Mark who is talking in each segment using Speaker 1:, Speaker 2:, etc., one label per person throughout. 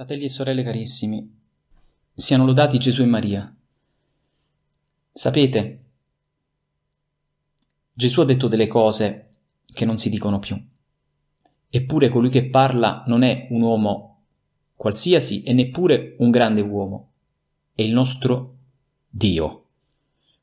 Speaker 1: Fratelli e sorelle carissimi, siano lodati Gesù e Maria. Sapete, Gesù ha detto delle cose che non si dicono più. Eppure colui che parla non è un uomo qualsiasi e neppure un grande uomo. È il nostro Dio,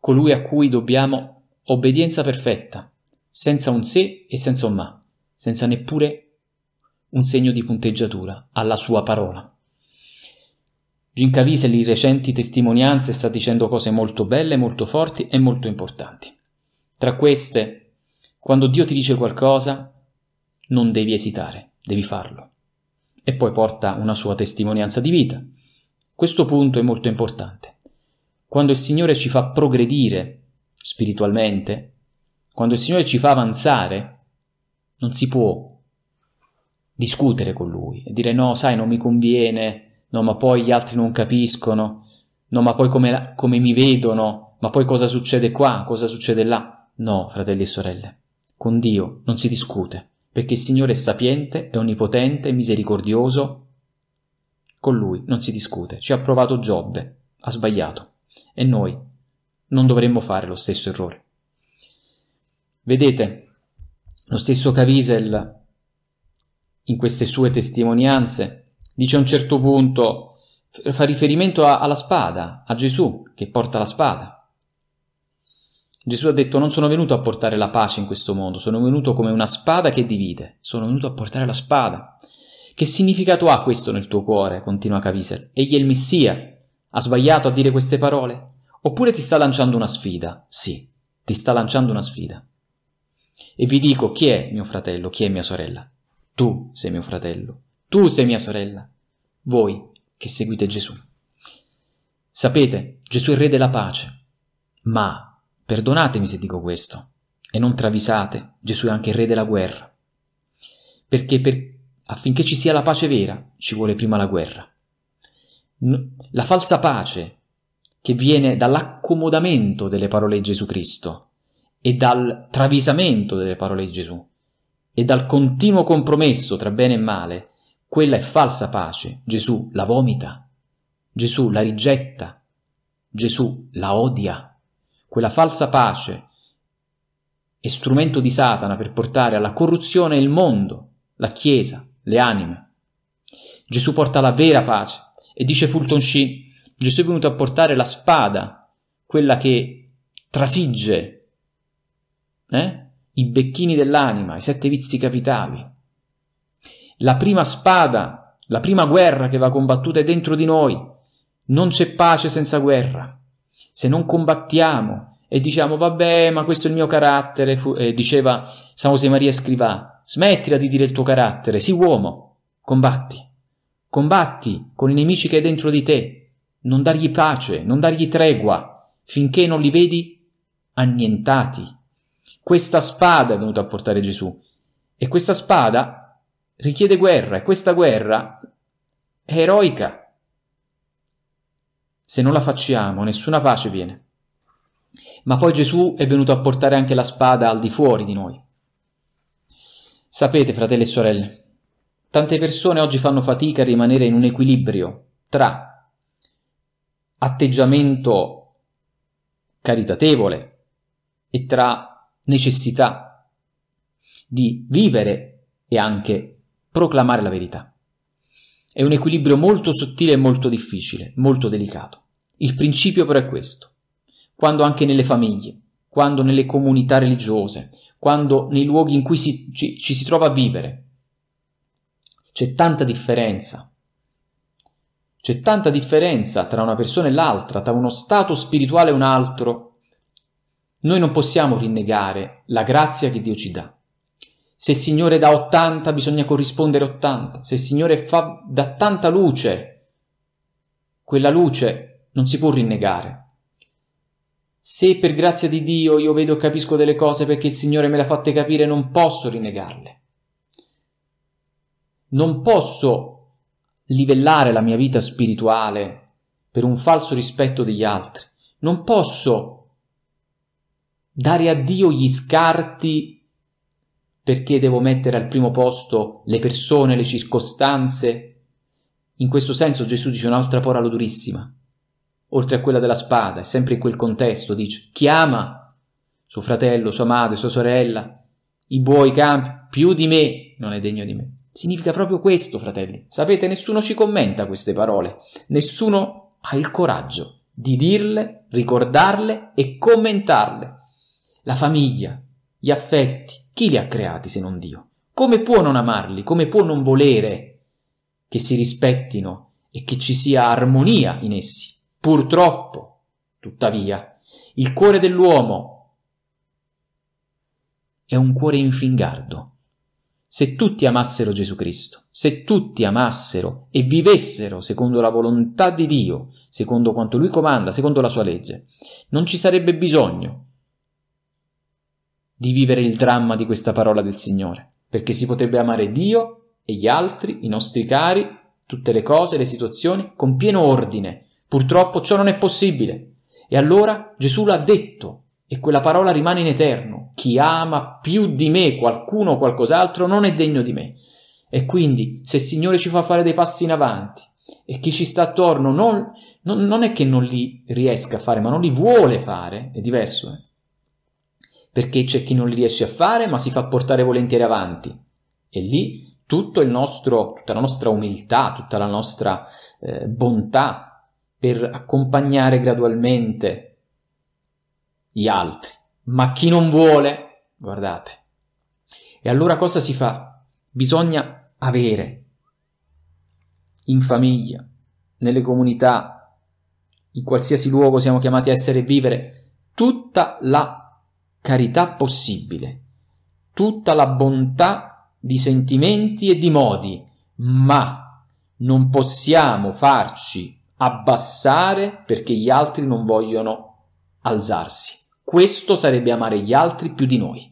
Speaker 1: colui a cui dobbiamo obbedienza perfetta, senza un se e senza un ma, senza neppure un segno di punteggiatura alla sua parola. Gincavise le recenti testimonianze sta dicendo cose molto belle, molto forti e molto importanti. Tra queste, quando Dio ti dice qualcosa, non devi esitare, devi farlo. E poi porta una sua testimonianza di vita. Questo punto è molto importante. Quando il Signore ci fa progredire spiritualmente, quando il Signore ci fa avanzare, non si può discutere con lui e dire no, sai, non mi conviene, no, ma poi gli altri non capiscono, no, ma poi come, come mi vedono, ma poi cosa succede qua, cosa succede là. No, fratelli e sorelle, con Dio non si discute, perché il Signore è sapiente, è onnipotente, è misericordioso. Con Lui non si discute, ci ha provato Giobbe, ha sbagliato, e noi non dovremmo fare lo stesso errore. Vedete, lo stesso Cavisel in queste sue testimonianze, dice a un certo punto, fa riferimento a, alla spada, a Gesù che porta la spada. Gesù ha detto non sono venuto a portare la pace in questo mondo, sono venuto come una spada che divide, sono venuto a portare la spada. Che significato ha questo nel tuo cuore? continua Caviser. Egli è il Messia. Ha sbagliato a dire queste parole? Oppure ti sta lanciando una sfida? Sì, ti sta lanciando una sfida. E vi dico chi è mio fratello, chi è mia sorella. Tu sei mio fratello, tu sei mia sorella, voi che seguite Gesù. Sapete, Gesù è il Re della pace, ma perdonatemi se dico questo, e non travisate, Gesù è anche il Re della guerra, perché per, affinché ci sia la pace vera ci vuole prima la guerra. La falsa pace che viene dall'accomodamento delle parole di Gesù Cristo e dal travisamento delle parole di Gesù e dal continuo compromesso tra bene e male, quella è falsa pace. Gesù la vomita, Gesù la rigetta, Gesù la odia. Quella falsa pace è strumento di Satana per portare alla corruzione il mondo, la Chiesa, le anime. Gesù porta la vera pace e dice Fulton Sheen, Gesù è venuto a portare la spada, quella che trafigge, eh? i becchini dell'anima, i sette vizi capitali. La prima spada, la prima guerra che va combattuta è dentro di noi. Non c'è pace senza guerra. Se non combattiamo e diciamo vabbè, ma questo è il mio carattere, eh, diceva San José Maria Scrivà, smettila di dire il tuo carattere, sii uomo, combatti. Combatti con i nemici che è dentro di te. Non dargli pace, non dargli tregua, finché non li vedi annientati questa spada è venuta a portare Gesù e questa spada richiede guerra e questa guerra è eroica. Se non la facciamo, nessuna pace viene. Ma poi Gesù è venuto a portare anche la spada al di fuori di noi. Sapete, fratelli e sorelle, tante persone oggi fanno fatica a rimanere in un equilibrio tra atteggiamento caritatevole e tra necessità di vivere e anche proclamare la verità. È un equilibrio molto sottile e molto difficile, molto delicato. Il principio però è questo. Quando anche nelle famiglie, quando nelle comunità religiose, quando nei luoghi in cui si, ci, ci si trova a vivere, c'è tanta differenza c'è tanta differenza tra una persona e l'altra, tra uno stato spirituale e un altro, noi non possiamo rinnegare la grazia che Dio ci dà. Se il Signore dà 80, bisogna corrispondere 80. Se il Signore fa, dà tanta luce, quella luce non si può rinnegare. Se per grazia di Dio io vedo e capisco delle cose perché il Signore me le ha fatte capire, non posso rinnegarle. Non posso livellare la mia vita spirituale per un falso rispetto degli altri. Non posso dare a Dio gli scarti perché devo mettere al primo posto le persone, le circostanze. In questo senso Gesù dice un'altra parola durissima, oltre a quella della spada, è sempre in quel contesto, dice chiama suo fratello, sua madre, sua sorella, i buoi campi, più di me non è degno di me. Significa proprio questo, fratelli. Sapete, nessuno ci commenta queste parole, nessuno ha il coraggio di dirle, ricordarle e commentarle la famiglia, gli affetti, chi li ha creati se non Dio? Come può non amarli? Come può non volere che si rispettino e che ci sia armonia in essi? Purtroppo, tuttavia, il cuore dell'uomo è un cuore infingardo. Se tutti amassero Gesù Cristo, se tutti amassero e vivessero secondo la volontà di Dio, secondo quanto Lui comanda, secondo la sua legge, non ci sarebbe bisogno di vivere il dramma di questa parola del Signore, perché si potrebbe amare Dio e gli altri, i nostri cari, tutte le cose, le situazioni, con pieno ordine. Purtroppo ciò non è possibile. E allora Gesù l'ha detto, e quella parola rimane in eterno. Chi ama più di me qualcuno o qualcos'altro non è degno di me. E quindi, se il Signore ci fa fare dei passi in avanti, e chi ci sta attorno non, non, non è che non li riesca a fare, ma non li vuole fare, è diverso, eh? perché c'è chi non li riesce a fare ma si fa portare volentieri avanti. E lì nostro, tutta la nostra umiltà, tutta la nostra eh, bontà per accompagnare gradualmente gli altri. Ma chi non vuole, guardate. E allora cosa si fa? Bisogna avere in famiglia, nelle comunità, in qualsiasi luogo siamo chiamati a essere e vivere, tutta la carità possibile, tutta la bontà di sentimenti e di modi, ma non possiamo farci abbassare perché gli altri non vogliono alzarsi. Questo sarebbe amare gli altri più di noi.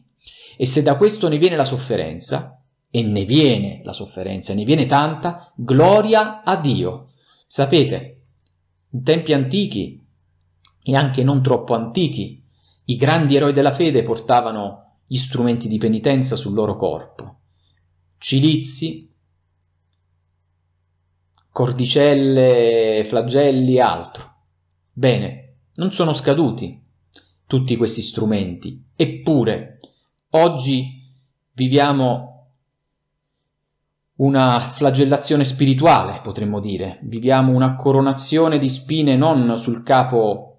Speaker 1: E se da questo ne viene la sofferenza, e ne viene la sofferenza, ne viene tanta, gloria a Dio. Sapete, in tempi antichi e anche non troppo antichi, i grandi eroi della fede portavano gli strumenti di penitenza sul loro corpo. Cilizi, cordicelle, flagelli e altro. Bene, non sono scaduti tutti questi strumenti, eppure oggi viviamo una flagellazione spirituale, potremmo dire, viviamo una coronazione di spine non sul capo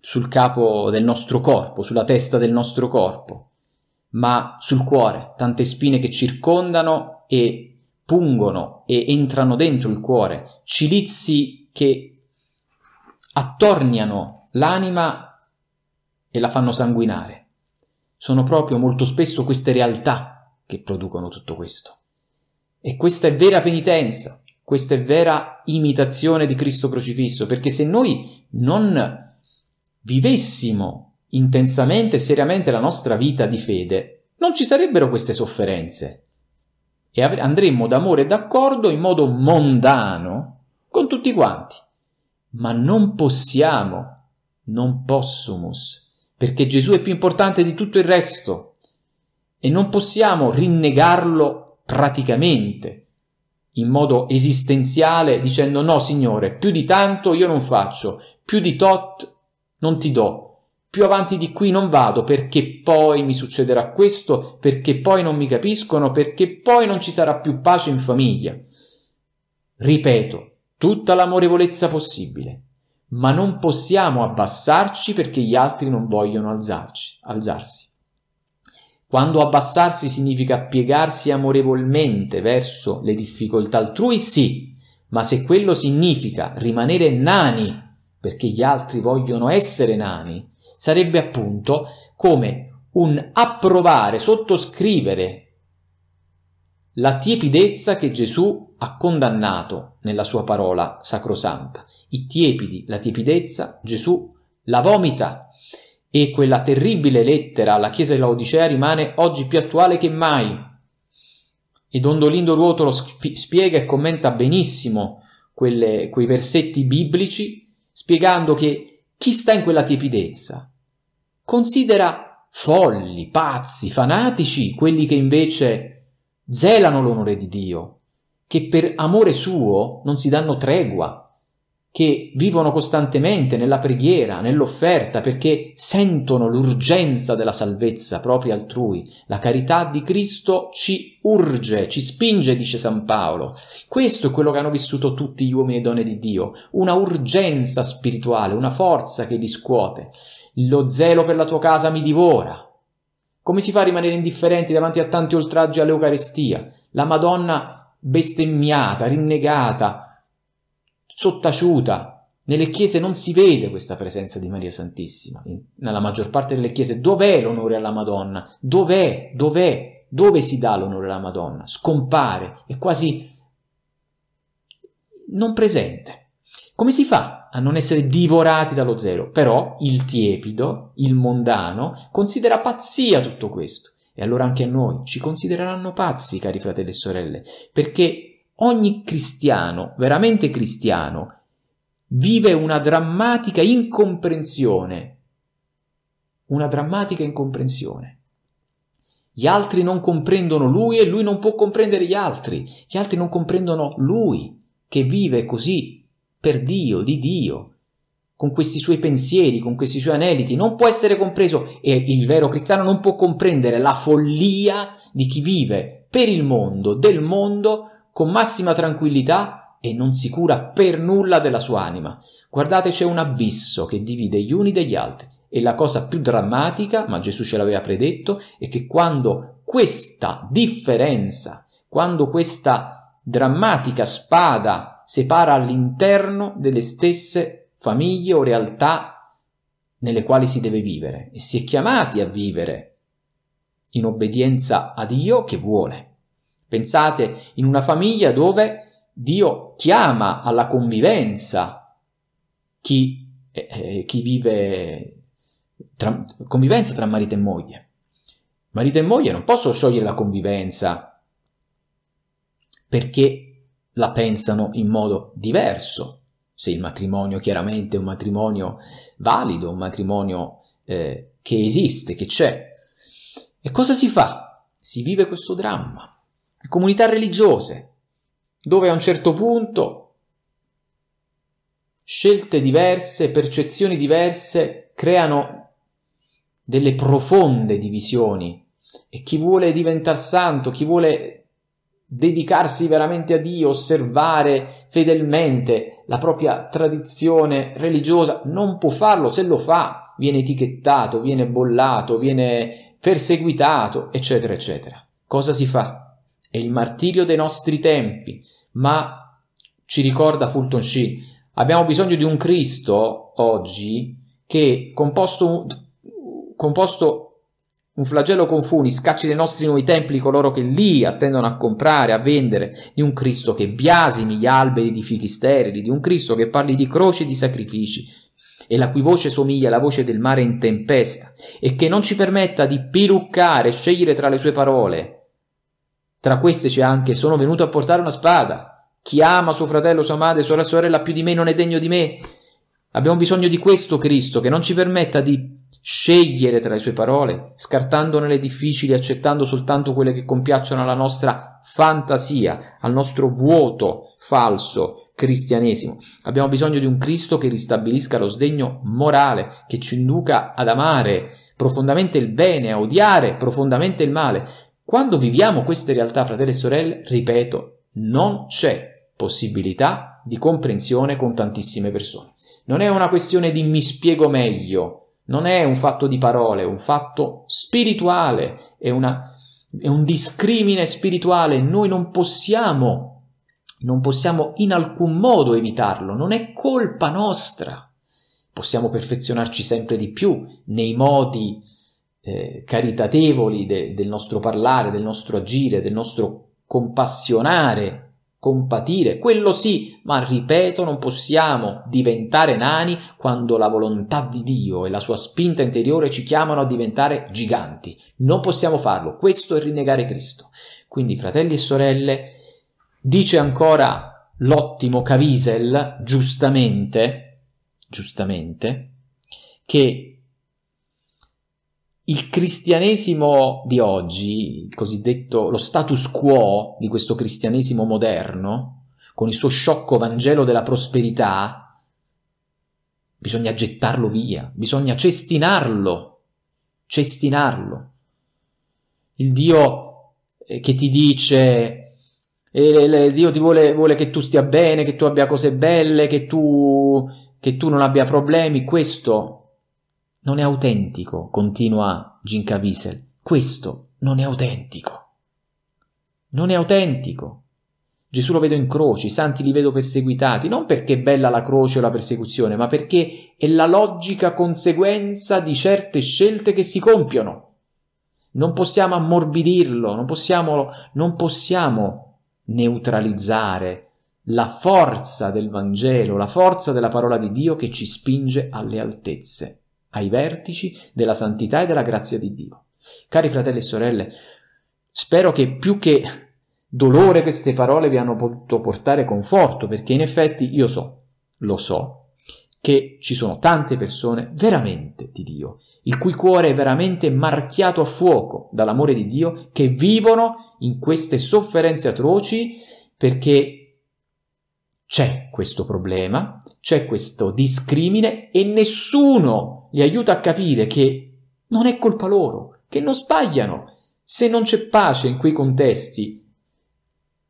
Speaker 1: sul capo del nostro corpo, sulla testa del nostro corpo, ma sul cuore, tante spine che circondano e pungono e entrano dentro il cuore, cilizi che attorniano l'anima e la fanno sanguinare. Sono proprio molto spesso queste realtà che producono tutto questo. E questa è vera penitenza, questa è vera imitazione di Cristo crocifisso, perché se noi non vivessimo intensamente e seriamente la nostra vita di fede, non ci sarebbero queste sofferenze e andremmo d'amore e d'accordo in modo mondano con tutti quanti. Ma non possiamo, non possumus, perché Gesù è più importante di tutto il resto e non possiamo rinnegarlo praticamente in modo esistenziale dicendo no signore, più di tanto io non faccio, più di tot non ti do. Più avanti di qui non vado perché poi mi succederà questo, perché poi non mi capiscono, perché poi non ci sarà più pace in famiglia. Ripeto, tutta l'amorevolezza possibile, ma non possiamo abbassarci perché gli altri non vogliono alzarci, alzarsi. Quando abbassarsi significa piegarsi amorevolmente verso le difficoltà altrui, sì, ma se quello significa rimanere nani perché gli altri vogliono essere nani, sarebbe appunto come un approvare, sottoscrivere la tiepidezza che Gesù ha condannato nella sua parola sacrosanta. I tiepidi, la tiepidezza, Gesù la vomita e quella terribile lettera alla Chiesa di Laodicea rimane oggi più attuale che mai. E Ed Ondolindo Ruotolo spiega e commenta benissimo quelle, quei versetti biblici spiegando che chi sta in quella tepidezza considera folli, pazzi, fanatici quelli che invece zelano l'onore di Dio, che per amore suo non si danno tregua che vivono costantemente nella preghiera, nell'offerta, perché sentono l'urgenza della salvezza propria altrui. La carità di Cristo ci urge, ci spinge, dice San Paolo. Questo è quello che hanno vissuto tutti gli uomini e donne di Dio, una urgenza spirituale, una forza che li scuote. Lo zelo per la tua casa mi divora. Come si fa a rimanere indifferenti davanti a tanti oltraggi all'Eucarestia? La Madonna bestemmiata, rinnegata, sottaciuta. Nelle chiese non si vede questa presenza di Maria Santissima, nella maggior parte delle chiese. Dov'è l'onore alla Madonna? Dov'è? Dov'è? Dove si dà l'onore alla Madonna? Scompare, è quasi non presente. Come si fa a non essere divorati dallo zero? Però il tiepido, il mondano, considera pazzia tutto questo. E allora anche a noi ci considereranno pazzi, cari fratelli e sorelle, perché Ogni cristiano, veramente cristiano, vive una drammatica incomprensione, una drammatica incomprensione. Gli altri non comprendono lui e lui non può comprendere gli altri, gli altri non comprendono lui che vive così per Dio, di Dio, con questi suoi pensieri, con questi suoi aneliti, non può essere compreso e il vero cristiano non può comprendere la follia di chi vive per il mondo, del mondo, con massima tranquillità e non si cura per nulla della sua anima. Guardate, c'è un abisso che divide gli uni degli altri e la cosa più drammatica, ma Gesù ce l'aveva predetto, è che quando questa differenza, quando questa drammatica spada separa all'interno delle stesse famiglie o realtà nelle quali si deve vivere e si è chiamati a vivere in obbedienza a Dio che vuole. Pensate in una famiglia dove Dio chiama alla convivenza chi, eh, eh, chi vive tra, convivenza tra marito e moglie. Marito e moglie non possono sciogliere la convivenza perché la pensano in modo diverso, se il matrimonio chiaramente è un matrimonio valido, un matrimonio eh, che esiste, che c'è. E cosa si fa? Si vive questo dramma comunità religiose, dove a un certo punto scelte diverse, percezioni diverse creano delle profonde divisioni e chi vuole diventare santo, chi vuole dedicarsi veramente a Dio, osservare fedelmente la propria tradizione religiosa, non può farlo, se lo fa viene etichettato, viene bollato, viene perseguitato, eccetera, eccetera. Cosa si fa? è il martirio dei nostri tempi, ma ci ricorda Fulton Sheen, abbiamo bisogno di un Cristo oggi che composto, composto un flagello con funi, scacci dei nostri nuovi templi coloro che lì attendono a comprare, a vendere, di un Cristo che biasimi gli alberi di fichi sterili, di un Cristo che parli di croci e di sacrifici, e la cui voce somiglia alla voce del mare in tempesta, e che non ci permetta di piluccare, scegliere tra le sue parole, tra queste c'è anche sono venuto a portare una spada. Chi ama suo fratello, sua madre, sua sorella più di me non è degno di me. Abbiamo bisogno di questo Cristo che non ci permetta di scegliere tra le sue parole, scartandone le difficili, accettando soltanto quelle che compiacciono alla nostra fantasia, al nostro vuoto falso cristianesimo. Abbiamo bisogno di un Cristo che ristabilisca lo sdegno morale, che ci induca ad amare profondamente il bene, a odiare profondamente il male, quando viviamo queste realtà, fratelli e sorelle, ripeto, non c'è possibilità di comprensione con tantissime persone. Non è una questione di mi spiego meglio, non è un fatto di parole, è un fatto spirituale, è, una, è un discrimine spirituale. Noi non possiamo, non possiamo in alcun modo evitarlo, non è colpa nostra. Possiamo perfezionarci sempre di più nei modi, eh, caritatevoli de, del nostro parlare, del nostro agire, del nostro compassionare, compatire, quello sì, ma ripeto, non possiamo diventare nani quando la volontà di Dio e la sua spinta interiore ci chiamano a diventare giganti. Non possiamo farlo, questo è rinnegare Cristo. Quindi, fratelli e sorelle, dice ancora l'ottimo Cavisel, giustamente, giustamente, che il cristianesimo di oggi, il cosiddetto lo status quo di questo cristianesimo moderno, con il suo sciocco Vangelo della prosperità, bisogna gettarlo via, bisogna cestinarlo, cestinarlo. Il Dio eh, che ti dice, eh, Dio ti vuole, vuole che tu stia bene, che tu abbia cose belle, che tu, che tu non abbia problemi, questo non è autentico, continua Ginka Wiesel. Questo non è autentico. Non è autentico. Gesù lo vedo in croce, i santi li vedo perseguitati, non perché è bella la croce o la persecuzione, ma perché è la logica conseguenza di certe scelte che si compiono. Non possiamo ammorbidirlo, non possiamo, non possiamo neutralizzare la forza del Vangelo, la forza della parola di Dio che ci spinge alle altezze ai vertici della santità e della grazia di Dio. Cari fratelli e sorelle, spero che più che dolore queste parole vi hanno potuto portare conforto, perché in effetti io so, lo so, che ci sono tante persone veramente di Dio, il cui cuore è veramente marchiato a fuoco dall'amore di Dio, che vivono in queste sofferenze atroci perché c'è questo problema, c'è questo discrimine e nessuno li aiuta a capire che non è colpa loro, che non sbagliano. Se non c'è pace in quei contesti,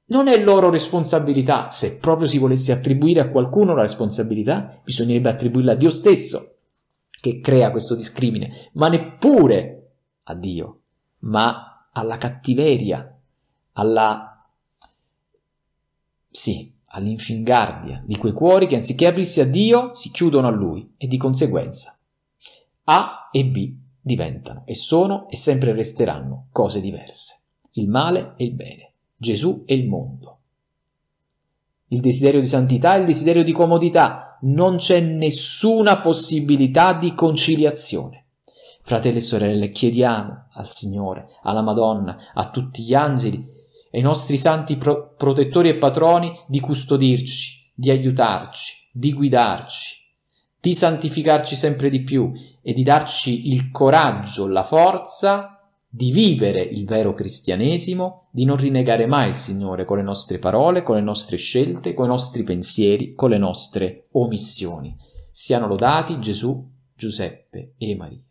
Speaker 1: non è loro responsabilità. Se proprio si volesse attribuire a qualcuno la responsabilità, bisognerebbe attribuirla a Dio stesso, che crea questo discrimine, ma neppure a Dio, ma alla cattiveria, alla... sì, all'infingardia di quei cuori che anziché aprirsi a Dio si chiudono a Lui e di conseguenza A e B diventano e sono e sempre resteranno cose diverse, il male e il bene, Gesù e il mondo. Il desiderio di santità e il desiderio di comodità, non c'è nessuna possibilità di conciliazione. Fratelli e sorelle, chiediamo al Signore, alla Madonna, a tutti gli angeli, e i nostri santi pro- protettori e patroni di custodirci, di aiutarci, di guidarci, di santificarci sempre di più e di darci il coraggio, la forza di vivere il vero cristianesimo, di non rinnegare mai il Signore con le nostre parole, con le nostre scelte, con i nostri pensieri, con le nostre omissioni. Siano lodati Gesù, Giuseppe e Maria.